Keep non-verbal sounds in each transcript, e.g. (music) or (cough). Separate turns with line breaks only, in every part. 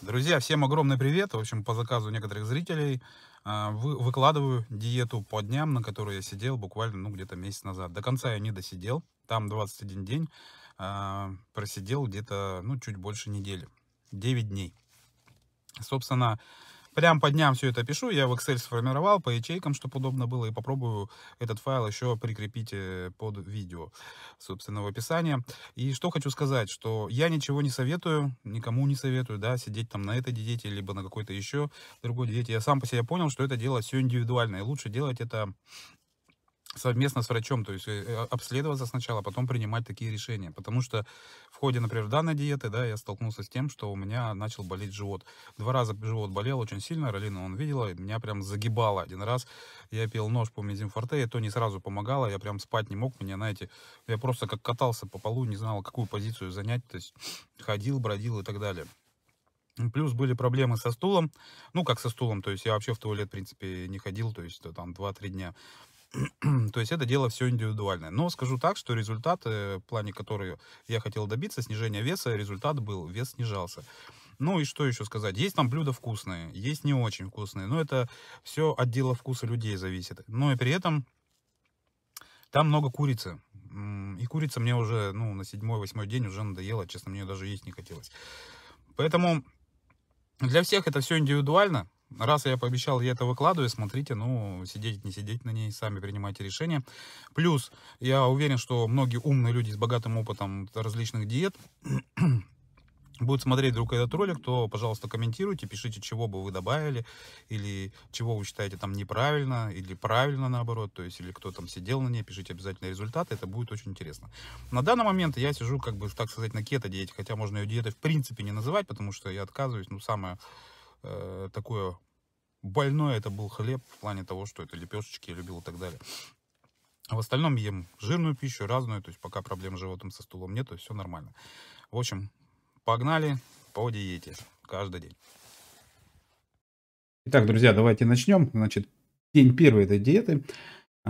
Друзья, всем огромный привет. В общем, по заказу некоторых зрителей а, выкладываю диету по дням, на которую я сидел буквально ну, где-то месяц назад. До конца я не досидел. Там 21 день. А, просидел где-то ну, чуть больше недели. 9 дней. Собственно, прям по дням все это пишу, я в Excel сформировал по ячейкам, чтобы удобно было, и попробую этот файл еще прикрепить э, под видео, собственно, в описании. И что хочу сказать, что я ничего не советую, никому не советую, да, сидеть там на этой диете, либо на какой-то еще другой диете. Я сам по себе понял, что это делать все индивидуально, и лучше делать это совместно с врачом, то есть э, э, обследоваться сначала, а потом принимать такие решения. Потому что в ходе, например, данной диеты, да, я столкнулся с тем, что у меня начал болеть живот. Два раза живот болел очень сильно, Ралина, он видела, меня прям загибало один раз. Я пил нож по мезимфорте, и то не сразу помогало, я прям спать не мог, меня, знаете, я просто как катался по полу, не знал, какую позицию занять, то есть ходил, бродил и так далее. Плюс были проблемы со стулом. Ну, как со стулом, то есть я вообще в туалет, в принципе, не ходил, то есть э, там 2-3 дня. (clears throat) То есть это дело все индивидуальное. Но скажу так, что результат, э, в плане которого я хотел добиться, снижение веса, результат был, вес снижался. Ну и что еще сказать? Есть там блюда вкусные, есть не очень вкусные. Но это все от дела вкуса людей зависит. Но и при этом там много курицы. И курица мне уже ну, на седьмой-восьмой день уже надоела. Честно, мне даже есть не хотелось. Поэтому для всех это все индивидуально. Раз я пообещал, я это выкладываю, смотрите, ну, сидеть, не сидеть на ней, сами принимайте решения. Плюс, я уверен, что многие умные люди с богатым опытом различных диет (clears throat) будут смотреть вдруг этот ролик, то, пожалуйста, комментируйте, пишите, чего бы вы добавили, или чего вы считаете там неправильно, или правильно наоборот, то есть, или кто там сидел на ней, пишите обязательно результаты, это будет очень интересно. На данный момент я сижу, как бы, так сказать, на кето-диете, хотя можно ее диетой в принципе не называть, потому что я отказываюсь, ну, самое э, такое больное это был хлеб в плане того, что это лепешечки я любил и так далее. А в остальном ем жирную пищу, разную, то есть пока проблем с животом со стулом нету, все нормально. В общем, погнали по диете каждый день. Итак, друзья, давайте начнем. Значит, день первый этой диеты –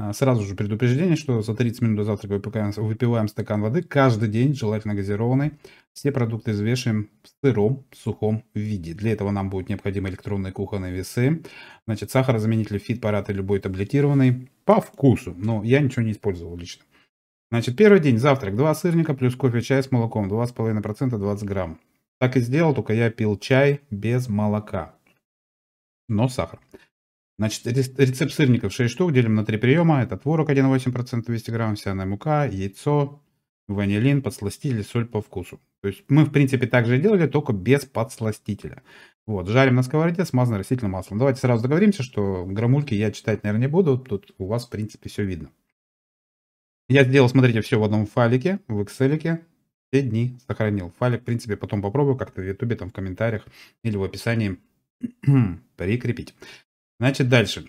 а, сразу же предупреждение, что за 30 минут до завтрака выпиваем, выпиваем стакан воды каждый день, желательно газированный. Все продукты взвешиваем в сыром, сухом виде. Для этого нам будут необходимы электронные кухонные весы, значит, сахарозаменитель, фит-парад и любой таблетированный по вкусу. Но я ничего не использовал лично. Значит, первый день завтрак. Два сырника плюс кофе, чай с молоком. 2,5% 20 грамм. Так и сделал, только я пил чай без молока, но сахар. Значит, рецепт сырников 6 штук, делим на 3 приема. Это творог 1,8%, 200 грамм, овсяная мука, яйцо, ванилин, подсластитель, соль по вкусу. То есть мы, в принципе, так же делали, только без подсластителя. Вот, жарим на сковороде, смазано растительным маслом. Давайте сразу договоримся, что грамульки я читать, наверное, не буду. Тут у вас, в принципе, все видно. Я сделал, смотрите, все в одном файлике, в Excel. Все дни сохранил. Файлик, в принципе, потом попробую как-то в YouTube, там, в комментариях или в описании (clears throat) прикрепить. Значит, дальше.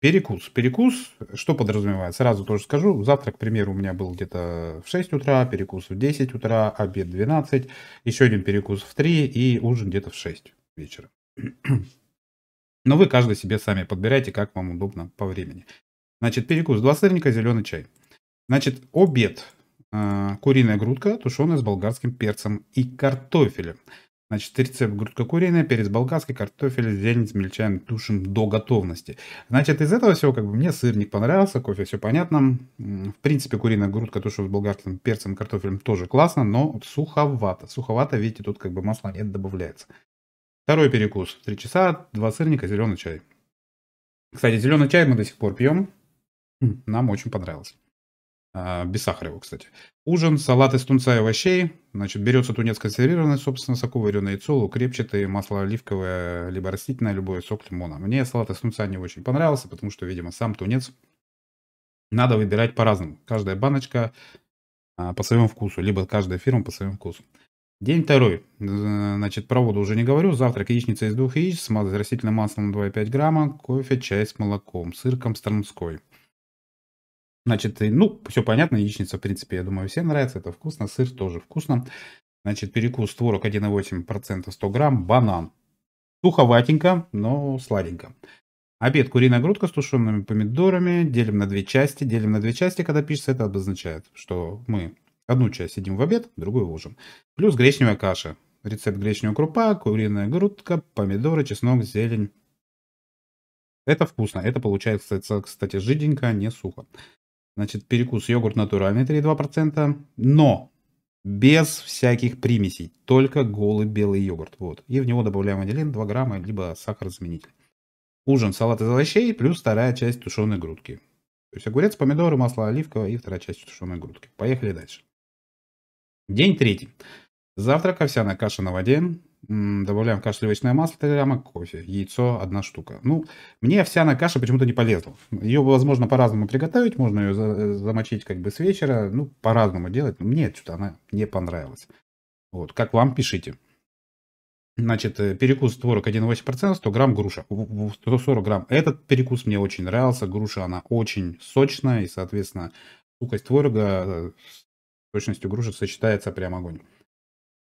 Перекус. Перекус, что подразумевает? Сразу тоже скажу. Завтрак, к примеру, у меня был где-то в 6 утра, перекус в 10 утра, обед в 12, еще один перекус в 3 и ужин где-то в 6 вечера. (clears throat) Но вы каждый себе сами подбирайте, как вам удобно по времени. Значит, перекус, два сырника, зеленый чай. Значит, обед. А, куриная грудка, тушеная с болгарским перцем и картофелем. Значит, рецепт грудка куриная, перец болгарский, картофель, зелень измельчаем, тушим до готовности. Значит, из этого всего как бы мне сырник понравился, кофе все понятно. В принципе, куриная грудка, туша с болгарским перцем, картофелем тоже классно, но суховато. Суховато, видите, тут как бы масла нет, добавляется. Второй перекус. три часа, два сырника, зеленый чай. Кстати, зеленый чай мы до сих пор пьем. Хм, нам очень понравилось. А, без сахара его, кстати. Ужин, салат из тунца и овощей. Значит, берется тунец консервированный, собственно, соку, вареное яйцо, лук репчатый, масло оливковое, либо растительное, любое, сок лимона. Мне салат из тунца не очень понравился, потому что, видимо, сам тунец надо выбирать по-разному. Каждая баночка а, по своему вкусу, либо каждая фирма по своему вкусу. День второй. Значит, про воду уже не говорю. Завтрак яичница из двух яиц, с растительным маслом 2,5 грамма, кофе, чай с молоком, сыр комстронской. Значит, ну, все понятно, яичница, в принципе, я думаю, всем нравится, это вкусно, сыр тоже вкусно. Значит, перекус творог 1,8% 100 грамм, банан. Суховатенько, но сладенько. Обед куриная грудка с тушеными помидорами, делим на две части. Делим на две части, когда пишется, это обозначает, что мы одну часть едим в обед, другую ужин. Плюс гречневая каша. Рецепт гречневая крупа, куриная грудка, помидоры, чеснок, зелень. Это вкусно. Это получается, кстати, жиденько, а не сухо. Значит, перекус йогурт натуральный 3,2%, но без всяких примесей, только голый белый йогурт. Вот. И в него добавляем ванилин 2 грамма, либо сахарозаменитель. Ужин салат из овощей плюс вторая часть тушеной грудки. То есть огурец, помидоры, масло оливковое и вторая часть тушеной грудки. Поехали дальше. День третий. Завтрак, овсяная каша на воде. Добавляем кашливочное масло, 3 кофе, яйцо, одна штука. Ну, мне овсяная каша почему-то не полезла. Ее, возможно, по-разному приготовить, можно ее э, замочить как бы с вечера, ну, по-разному делать. Мне что-то она не понравилась. Вот, как вам, пишите. Значит, э, перекус творог 1,8%, 100 грамм груша, 140 грамм. Этот перекус мне очень нравился, груша, она очень сочная, и, соответственно, сухость творога э, с точностью груши сочетается прям огонь.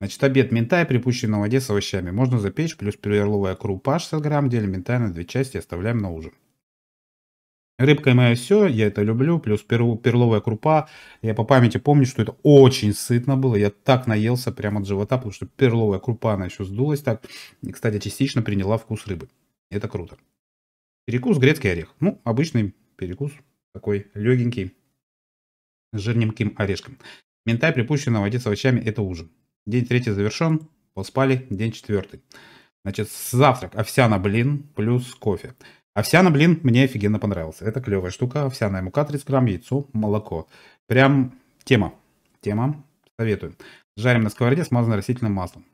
Значит, обед минтай, припущенный на воде с овощами. Можно запечь, плюс перловая крупа 60 грамм, делим минтай на две части, оставляем на ужин. рыбка и мое все, я это люблю, плюс перлу, перловая крупа. Я по памяти помню, что это очень сытно было, я так наелся прямо от живота, потому что перловая крупа, она еще сдулась так. И, кстати, частично приняла вкус рыбы. Это круто. Перекус грецкий орех. Ну, обычный перекус, такой легенький, с жирненьким орешком. Ментай, припущенный на воде с овощами, это ужин. День третий завершен, поспали, день четвертый. Значит, завтрак, овсяна, блин, плюс кофе. Овсяна, блин, мне офигенно понравился. Это клевая штука. Овсяная мука, 30 грамм, яйцо, молоко. Прям тема. Тема. Советую. Жарим на сковороде, смазанное растительным маслом.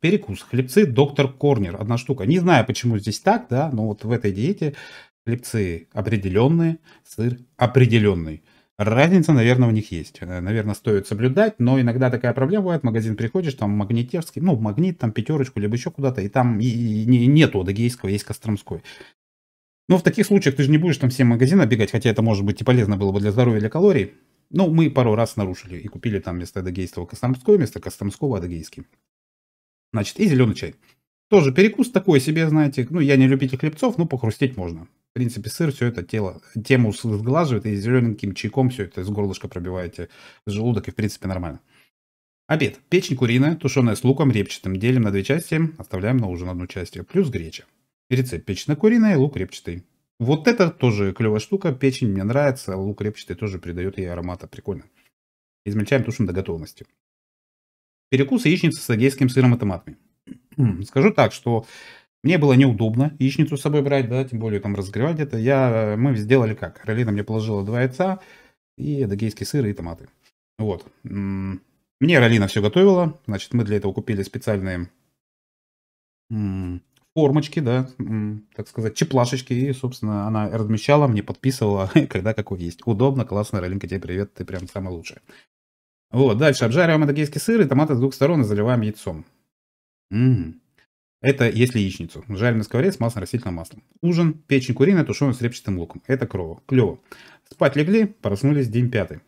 Перекус. Хлебцы доктор Корнер. Одна штука. Не знаю, почему здесь так, да, но вот в этой диете хлебцы определенные, сыр определенный. Разница, наверное, у них есть. Э, наверное, стоит соблюдать, но иногда такая проблема бывает. магазин приходишь, там Магнитевский, ну, Магнит, там Пятерочку, либо еще куда-то, и там и, и, нету Адыгейского, есть Костромской. Но ну, в таких случаях ты же не будешь там все магазины бегать, хотя это, может быть, и полезно было бы для здоровья, или калорий. Но ну, мы пару раз нарушили и купили там вместо Адыгейского Костромской, вместо Костромского Адыгейский. Значит, и зеленый чай. Тоже перекус такой себе, знаете. Ну, я не любитель хлебцов, но похрустеть можно в принципе, сыр, все это тело, тему сглаживает, и зелененьким чайком все это из горлышка пробиваете желудок, и, в принципе, нормально. Обед. Печень куриная, тушеная с луком, репчатым. Делим на две части, оставляем на ужин одну часть, плюс греча. Рецепт печень куриная лук репчатый. Вот это тоже клевая штука, печень мне нравится, лук репчатый тоже придает ей аромата, прикольно. Измельчаем, тушим до готовности. Перекус яичница с агейским сыром и томатами. Скажу так, что мне было неудобно яичницу с собой брать, да, тем более там разогревать это. Я, мы сделали как? Каролина мне положила два яйца и адыгейский сыр и томаты. Вот. Мне Ролина все готовила. Значит, мы для этого купили специальные формочки, да, так сказать, чеплашечки. И, собственно, она размещала, мне подписывала, (laughs) когда какой есть. Удобно, классно, Ролинка, тебе привет, ты прям самая лучшая. Вот, дальше обжариваем адыгейский сыр и томаты с двух сторон и заливаем яйцом. м это если яичницу. Жарим на сковороде с маслом растительным маслом. Ужин. Печень куриная, тушеная с репчатым луком. Это клево. Клево. Спать легли, проснулись день пятый.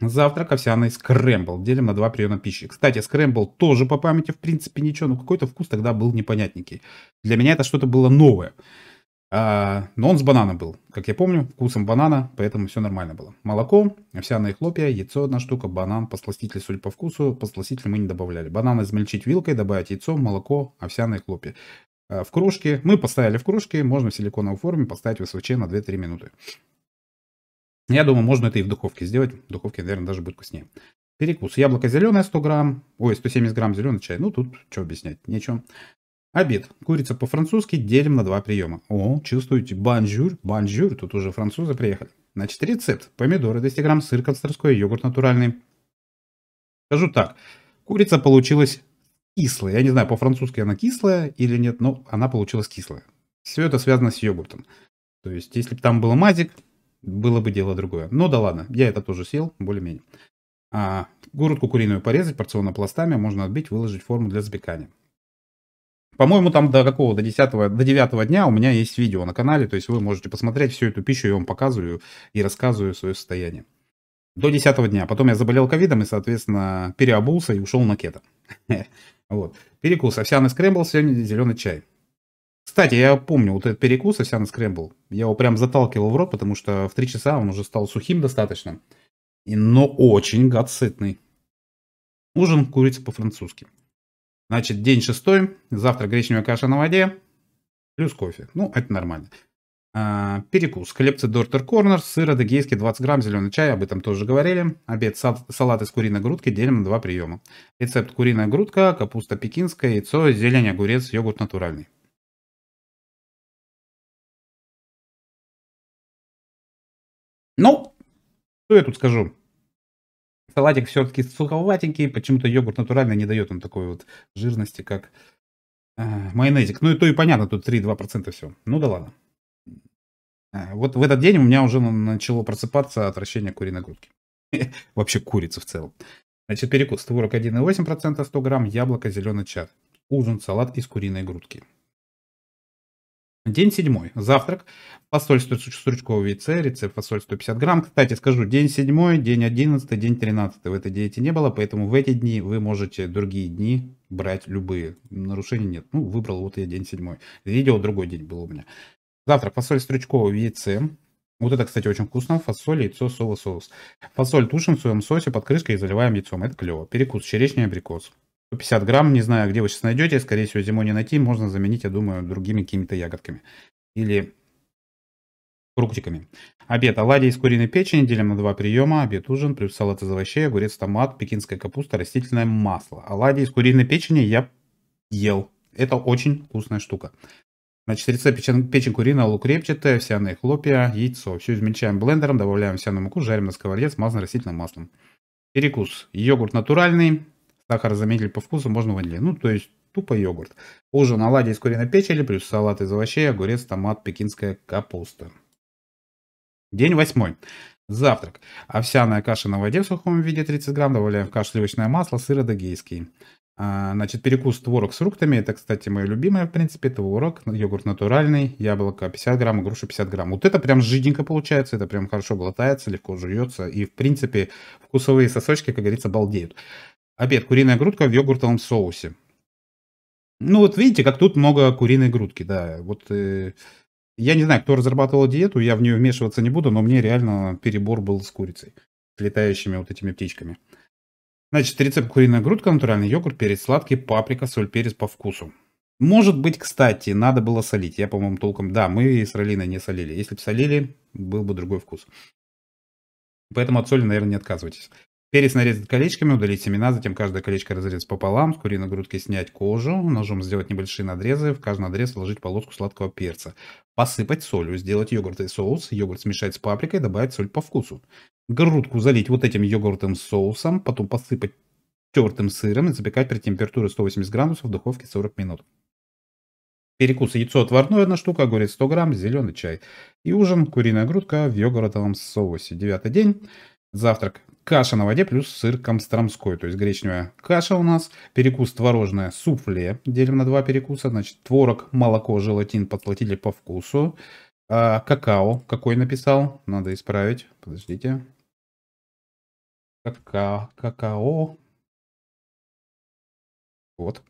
Завтрак овсяный скрэмбл. Делим на два приема пищи. Кстати, скрэмбл тоже по памяти в принципе ничего, но какой-то вкус тогда был непонятненький. Для меня это что-то было новое. А, но он с банана был, как я помню, вкусом банана, поэтому все нормально было. Молоко, овсяные хлопья, яйцо одна штука, банан, подсластитель, соль по вкусу, подсластитель мы не добавляли. Банан измельчить вилкой, добавить яйцо, молоко, овсяные хлопья. А, в кружке, мы поставили в кружке, можно в силиконовой форме поставить в СВЧ на 2-3 минуты. Я думаю, можно это и в духовке сделать, в духовке, наверное, даже будет вкуснее. Перекус. Яблоко зеленое 100 грамм, ой, 170 грамм зеленый чай, ну тут что объяснять, нечем. Обед. Курица по-французски делим на два приема. О, чувствуете? Банжур, банжур, тут уже французы приехали. Значит, рецепт. Помидоры 200 грамм, сыр констерской, йогурт натуральный. Скажу так, курица получилась кислая. Я не знаю, по-французски она кислая или нет, но она получилась кислая. Все это связано с йогуртом. То есть, если бы там был мазик, было бы дело другое. Но ну да ладно, я это тоже съел, более-менее. А, грудку куриную порезать порционно пластами, можно отбить, выложить форму для запекания. По-моему, там до какого? До 10 до 9 дня у меня есть видео на канале, то есть вы можете посмотреть всю эту пищу, я вам показываю и рассказываю свое состояние. До 10 дня. Потом я заболел ковидом и, соответственно, переобулся и ушел на кето. (laughs) Вот. Перекус. Овсяный скрэмбл, сегодня зеленый чай. Кстати, я помню вот этот перекус, овсяный скрэмбл. Я его прям заталкивал в рот, потому что в 3 часа он уже стал сухим достаточно. Но очень гадсытный. Ужин курица по-французски. Значит, день шестой, завтра гречневая каша на воде, плюс кофе. Ну, это нормально. А, перекус. Хлебцы Дортер Корнер, сыр адыгейский 20 грамм, зеленый чай, об этом тоже говорили. Обед сал, салат из куриной грудки делим на два приема. Рецепт куриная грудка, капуста пекинская, яйцо, зелень, огурец, йогурт натуральный. Ну, что я тут скажу? салатик все-таки суховатенький, почему-то йогурт натуральный не дает он такой вот жирности, как э, майонезик. Ну и то и понятно, тут 3-2% все. Ну да ладно. Э, вот в этот день у меня уже начало просыпаться отвращение куриной грудки. (laughs) Вообще курица в целом. Значит, перекус. Творог 1,8%, 100 грамм, яблоко, зеленый чай. Ужин, салат из куриной грудки. День седьмой. Завтрак. Посольство стручкового яйца, рецепт посольства 50 грамм. Кстати, скажу, день седьмой, день одиннадцатый, день тринадцатый в этой диете не было, поэтому в эти дни вы можете другие дни брать любые. Нарушений нет. Ну, выбрал вот я день седьмой. Видео другой день было у меня. Завтрак. Фасоль стручкового в яйце. Вот это, кстати, очень вкусно. Фасоль, яйцо, соус, соус. Фасоль тушим в своем соусе под крышкой и заливаем яйцом. Это клево. Перекус. Черешня и абрикос. 150 грамм, не знаю, где вы сейчас найдете, скорее всего, зимой не найти, можно заменить, я думаю, другими какими-то ягодками или фруктиками. Обед. Оладьи из куриной печени делим на два приема. Обед, ужин, плюс салат из овощей, огурец, томат, пекинская капуста, растительное масло. Оладьи из куриной печени я ел. Это очень вкусная штука. Значит, рецепт печень, печень куриная, лук репчатая, овсяные хлопья, яйцо. Все измельчаем блендером, добавляем овсяную муку, жарим на сковороде, смазанной растительным маслом. Перекус. Йогурт натуральный, Сахар заметили по вкусу, можно ванилин. Ну, то есть тупо йогурт. Ужин оладьи из куриной печени, плюс салат из овощей, огурец, томат, пекинская капуста. День восьмой. Завтрак. Овсяная каша на воде в сухом виде 30 грамм. Добавляем в кашу сливочное масло, сыр адыгейский. А, значит, перекус творог с фруктами. Это, кстати, мое любимое, в принципе, творог. Йогурт натуральный, яблоко 50 грамм, груша 50 грамм. Вот это прям жиденько получается, это прям хорошо глотается, легко жуется. И, в принципе, вкусовые сосочки, как говорится, балдеют. Обед. Куриная грудка в йогуртовом соусе. Ну вот видите, как тут много куриной грудки, да. Вот э, я не знаю, кто разрабатывал диету, я в нее вмешиваться не буду, но мне реально перебор был с курицей, с летающими вот этими птичками. Значит, рецепт куриная грудка, натуральный йогурт, перец сладкий, паприка, соль, перец по вкусу. Может быть, кстати, надо было солить. Я, по-моему, толком... Да, мы с Ролиной не солили. Если бы солили, был бы другой вкус. Поэтому от соли, наверное, не отказывайтесь. Перец нарезать колечками, удалить семена, затем каждое колечко разрезать пополам, с куриной грудки снять кожу, ножом сделать небольшие надрезы, в каждый надрез вложить полоску сладкого перца. Посыпать солью, сделать йогуртный соус, йогурт смешать с паприкой, добавить соль по вкусу. Грудку залить вот этим йогуртным соусом, потом посыпать тертым сыром и запекать при температуре 180 градусов в духовке 40 минут. Перекус яйцо отварное одна штука, огурец 100 грамм, зеленый чай. И ужин куриная грудка в йогуртовом соусе. Девятый день. Завтрак каша на воде плюс сыр комстромской, то есть гречневая каша у нас, перекус творожное суфле, делим на два перекуса, значит, творог, молоко, желатин, подплатили по вкусу, а, какао, какой написал, надо исправить, подождите, кака, какао, вот,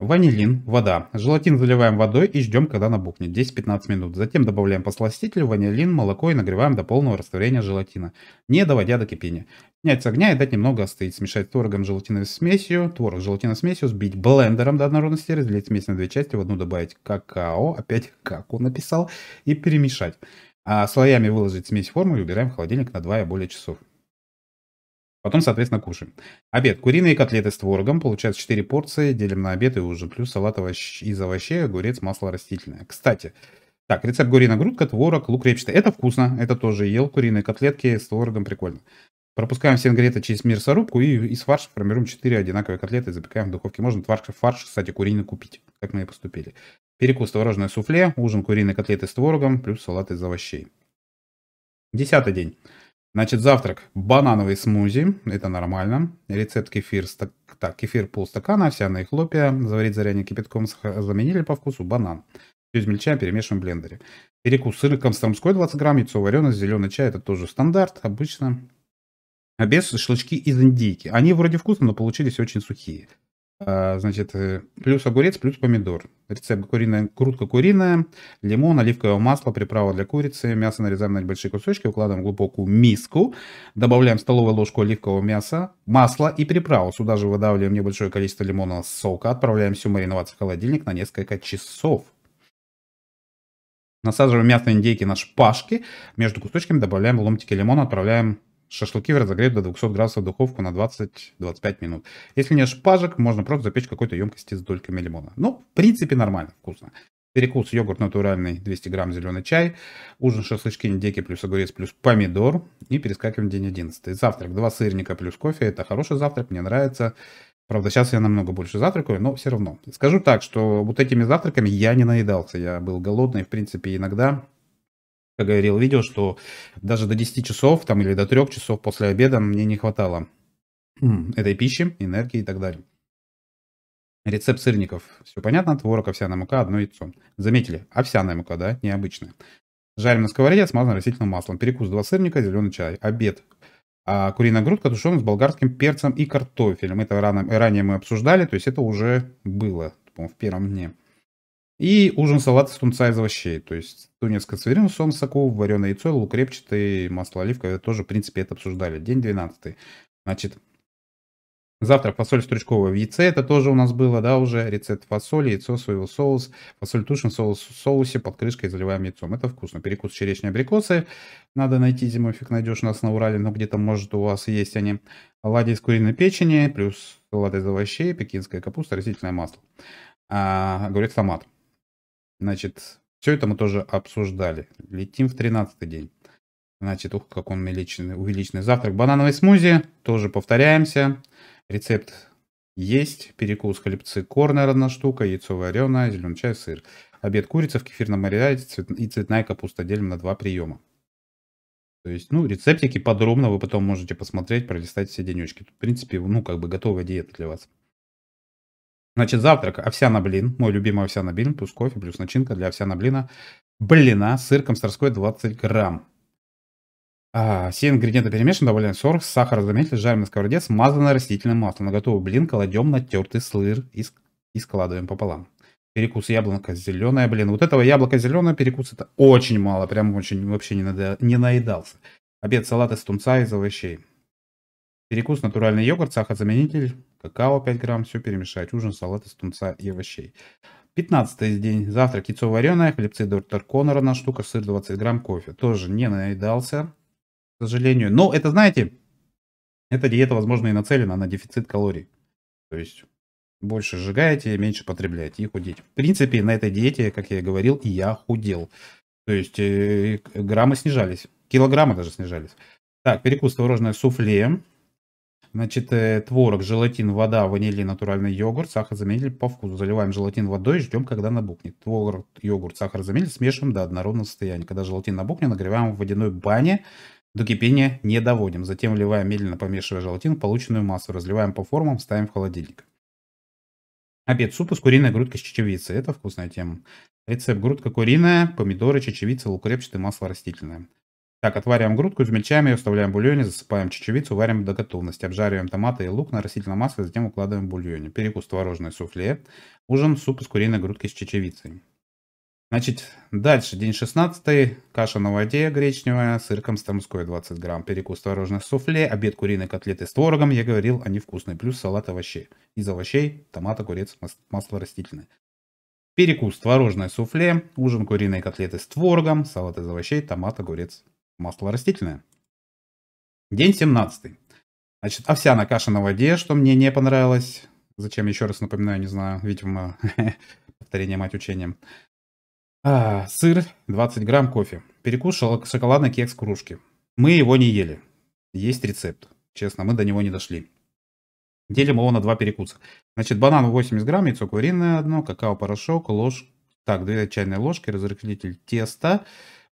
Ванилин, вода. Желатин заливаем водой и ждем, когда набухнет. 10-15 минут. Затем добавляем посластитель, ванилин, молоко и нагреваем до полного растворения желатина, не доводя до кипения. Снять с огня и дать немного остыть. Смешать с творогом желатиновой смесью, творог с желатиновой смесью, сбить блендером до однородности, разделить смесь на две части, в одну добавить какао, опять (laughs) как он написал, и перемешать. А слоями выложить смесь в форму и убираем в холодильник на 2 и более часов. Потом, соответственно, кушаем. Обед. Куриные котлеты с творогом. Получается 4 порции. Делим на обед и ужин. Плюс салат овощ... из овощей, огурец, масло растительное. Кстати, так, рецепт куриная грудка, творог, лук репчатый. Это вкусно. Это тоже ел. Куриные котлетки с творогом. Прикольно. Пропускаем все ингредиенты через мясорубку и из фарша формируем 4 одинаковые котлеты и запекаем в духовке. Можно фарш, фарш кстати, куриный купить, как мы и поступили. Перекус творожное суфле, ужин куриные котлеты с творогом, плюс салат из овощей. Десятый день. Значит, завтрак. Банановый смузи, это нормально. Рецепт кефир, стак... так, кефир полстакана, овсяные хлопья, заварить заряние кипятком, заменили по вкусу банан. Все измельчаем, перемешиваем в блендере. Перекус сыр комсомольской 20 грамм, яйцо вареное, зеленый чай, это тоже стандарт, обычно. Обед а шашлычки из индейки. Они вроде вкусные, но получились очень сухие. А, значит, э, плюс огурец, плюс помидор. Рецепт куриная крутка куриная, лимон, оливковое масло, приправа для курицы, мясо нарезаем на небольшие кусочки, укладываем в глубокую миску, добавляем столовую ложку оливкового мяса, масло и приправу. Сюда же выдавливаем небольшое количество лимонного сока, отправляем всю мариноваться в холодильник на несколько часов. Насаживаем мясо индейки на шпажки, между кусочками добавляем ломтики лимона, отправляем Шашлыки разогреть до 200 градусов в духовку на 20-25 минут. Если нет шпажек, можно просто запечь в какой-то емкости с дольками лимона. Ну, в принципе, нормально, вкусно. Перекус йогурт натуральный, 200 грамм зеленый чай. Ужин шашлычки недеки плюс огурец плюс помидор. И перескакиваем день 11. Завтрак, два сырника плюс кофе. Это хороший завтрак, мне нравится. Правда, сейчас я намного больше завтракаю, но все равно. Скажу так, что вот этими завтраками я не наедался. Я был голодный, в принципе, иногда как говорил видео, что даже до 10 часов там, или до 3 часов после обеда мне не хватало этой пищи, энергии и так далее. Рецепт сырников. Все понятно, творог, овсяная мука, одно яйцо. Заметили, овсяная мука, да, необычная. Жарим на сковороде, смазано растительным маслом. Перекус два сырника, зеленый чай. Обед. А куриная грудка тушеная с болгарским перцем и картофелем. Это рано, ранее мы обсуждали, то есть это уже было, в первом дне. И ужин-салат из тунца из овощей. То есть тунец консервированный с соков, вареное яйцо, лук репчатый, масло оливковое. Тоже, в принципе, это обсуждали. День 12. Значит, завтра фасоль стручковая в яйце. Это тоже у нас было, да, уже. Рецепт фасоли, яйцо, своего соус. Фасоль тушен соус в соусе под крышкой заливаем яйцом. Это вкусно. Перекус черешни абрикосы. Надо найти зимой, фиг найдешь у нас на Урале. Но где-то, может, у вас есть они. Оладьи из куриной печени, плюс салат из овощей, пекинская капуста, растительное масло. А, говорит томат. Значит, все это мы тоже обсуждали. Летим в 13 день. Значит, ух, как он увеличенный, увеличенный завтрак. Банановый смузи, тоже повторяемся. Рецепт есть. Перекус хлебцы корнер одна штука, яйцо вареное, зеленый чай, сыр. Обед курица в кефирном маринаде цвет... и цветная капуста делим на два приема. То есть, ну, рецептики подробно вы потом можете посмотреть, пролистать все денечки. Тут, в принципе, ну, как бы готовая диета для вас. Значит, завтрак. Овсяна блин. Мой любимый овсяна блин. Плюс кофе, плюс начинка для овсяна блина. Блина с сырком старской 20 грамм. А, все ингредиенты перемешаны, добавляем сорок сахар заметили, жарим на сковороде, смазано растительным маслом. На готовый блин кладем натертый сыр и, и складываем пополам. Перекус яблоко зеленое, блин. Вот этого яблоко зеленое перекус это очень мало, прям очень вообще не, надо, не наедался. Обед салат из тунца и из овощей. Перекус натуральный йогурт, сахарозаменитель какао 5 грамм, все перемешать. Ужин, салат из тунца и овощей. 15 день. Завтрак яйцо вареное, хлебцы доктор Коннора на штука, сыр 20 грамм, кофе. Тоже не наедался, к сожалению. Но это, знаете, эта диета, возможно, и нацелена на дефицит калорий. То есть больше сжигаете, меньше потребляете и худеть. В принципе, на этой диете, как я и говорил, я худел. То есть э, граммы снижались, килограммы даже снижались. Так, перекус творожное суфле, Значит, э, творог, желатин, вода, ванилин, натуральный йогурт, сахар заменили по вкусу. Заливаем желатин водой и ждем, когда набухнет. Творог, йогурт, сахар заменили, смешиваем до однородного состояния. Когда желатин набухнет, нагреваем в водяной бане до кипения не доводим. Затем вливаем медленно помешивая желатин полученную массу. Разливаем по формам, ставим в холодильник. Обед. Суп из куриной грудки с чечевицей. Это вкусная тема. Рецепт. Грудка куриная, помидоры, чечевица, лук репчатый, масло растительное. Так, отвариваем грудку, измельчаем ее, вставляем в бульоне, засыпаем чечевицу, варим до готовности. Обжариваем томаты и лук на растительном масле, затем укладываем в бульоне. Перекус творожное суфле. Ужин суп из куриной грудки с чечевицей. Значит, дальше, день 16, каша на воде гречневая, сыр комсомольской 20 грамм, перекус творожное суфле, обед куриной котлеты с творогом, я говорил, они вкусные, плюс салат овощей. Из овощей, томата, огурец, масло растительное. Перекус творожное суфле, ужин куриной котлеты с творогом, салат из овощей, томат, огурец, масло растительное. День 17. Значит, овсяная каша на воде, что мне не понравилось. Зачем, еще раз напоминаю, не знаю. Видимо, (laughs) повторение мать учением. А, сыр, 20 грамм кофе. Перекус шоколадный кекс кружки. Мы его не ели. Есть рецепт. Честно, мы до него не дошли. Делим его на два перекуса. Значит, банан 80 грамм, яйцо куриное одно, какао-порошок, ложь... Так, две чайные ложки, разрыхлитель теста,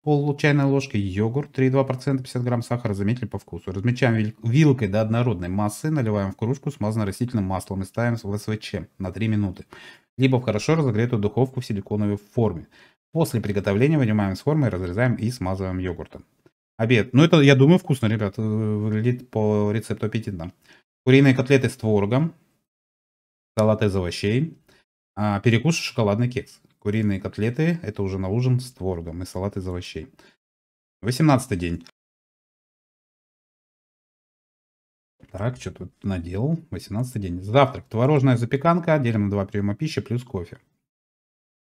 пол чайной ложки, йогурт 3,2%, 50 грамм сахара, заметили по вкусу. Размечаем вилкой до однородной массы, наливаем в кружку, смазанную растительным маслом и ставим в СВЧ на 3 минуты. Либо в хорошо разогретую духовку в силиконовой форме. После приготовления вынимаем с формы, разрезаем и смазываем йогуртом. Обед. Ну это, я думаю, вкусно, ребят. Э, выглядит по рецепту аппетитно. Куриные котлеты с творогом. Салат из овощей. А, перекус шоколадный кекс. Куриные котлеты – это уже на ужин с творогом и салат из овощей. 18 день. Так, что тут наделал? 18 день. Завтрак. Творожная запеканка, делим на два приема пищи, плюс кофе.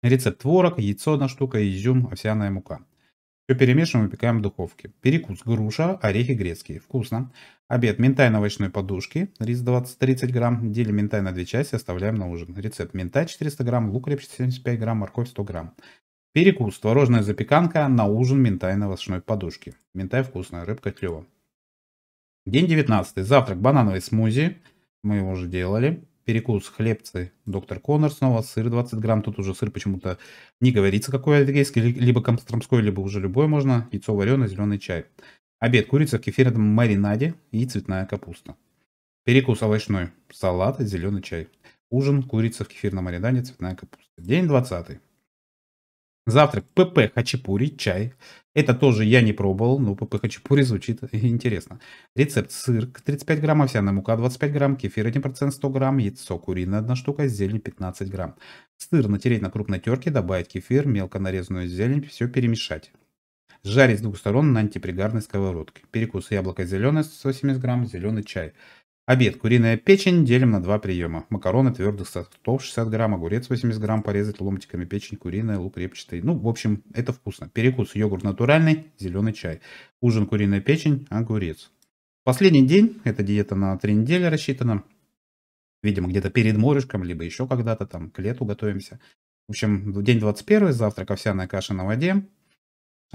Рецепт творог, яйцо одна штука, изюм, овсяная мука. Все перемешиваем и выпекаем в духовке. Перекус груша, орехи грецкие. Вкусно. Обед ментай на овощной подушке. Рис 20-30 грамм. Делим ментай на две части, оставляем на ужин. Рецепт ментай 400 грамм, лук репчатый 75 грамм, морковь 100 грамм. Перекус. Творожная запеканка на ужин ментай на овощной подушке. Ментай вкусная, рыбка клево. День 19. Завтрак банановый смузи. Мы его уже делали перекус, хлебцы, доктор Коннор снова, сыр 20 грамм, тут уже сыр почему-то не говорится, какой адыгейский, либо комстромской, либо уже любой можно, яйцо вареное, зеленый чай. Обед, курица в кефирном маринаде и цветная капуста. Перекус овощной, салат и зеленый чай. Ужин, курица в кефирном маринаде, цветная капуста. День 20. Завтрак ПП хачапури, чай. Это тоже я не пробовал, но ПП хачапури звучит (laughs) интересно. Рецепт сыр, 35 грамм овсяная мука, 25 грамм, кефир 1%, 100 грамм, яйцо куриное 1 штука, зелень 15 грамм. Сыр натереть на крупной терке, добавить кефир, мелко нарезанную зелень, все перемешать. Жарить с двух сторон на антипригарной сковородке. Перекус яблоко зеленое 180 грамм, зеленый чай. Обед. Куриная печень делим на два приема. Макароны твердых сортов 60 грамм, огурец 80 грамм, порезать ломтиками печень, куриная, лук репчатый. Ну, в общем, это вкусно. Перекус. Йогурт натуральный, зеленый чай. Ужин куриная печень, огурец. Последний день. Эта диета на три недели рассчитана. Видимо, где-то перед морюшком, либо еще когда-то там к лету готовимся. В общем, день 21, завтрак овсяная каша на воде,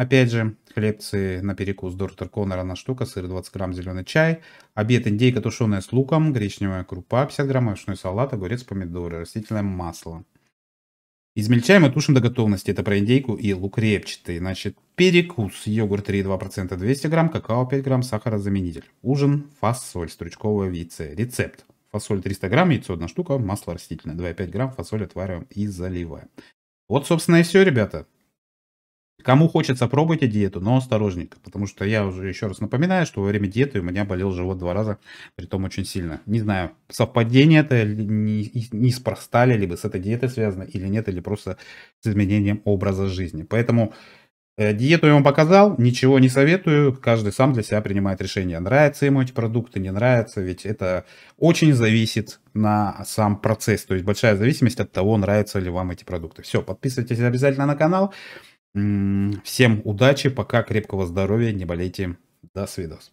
Опять же, хлебцы на перекус Дортер Коннора на штука, сыр 20 грамм, зеленый чай. Обед индейка тушеная с луком, гречневая крупа, 50 грамм овощной салат, огурец, помидоры, растительное масло. Измельчаем и тушим до готовности. Это про индейку и лук репчатый. Значит, перекус. Йогурт 3,2%, 200 грамм, какао 5 грамм, сахарозаменитель. Ужин, фасоль, стручковое яйце. Рецепт. Фасоль 300 грамм, яйцо одна штука, масло растительное 2,5 грамм, фасоль отвариваем и заливаем. Вот, собственно, и все, ребята. Кому хочется, пробуйте диету, но осторожненько, потому что я уже еще раз напоминаю, что во время диеты у меня болел живот два раза, при том очень сильно. Не знаю, совпадение это не, не спроста ли, либо с этой диетой связано или нет, или просто с изменением образа жизни. Поэтому э, диету я вам показал, ничего не советую, каждый сам для себя принимает решение, нравятся ему эти продукты, не нравятся, ведь это очень зависит на сам процесс, то есть большая зависимость от того, нравятся ли вам эти продукты. Все, подписывайтесь обязательно на канал. Всем удачи, пока, крепкого здоровья, не болейте. До свидос.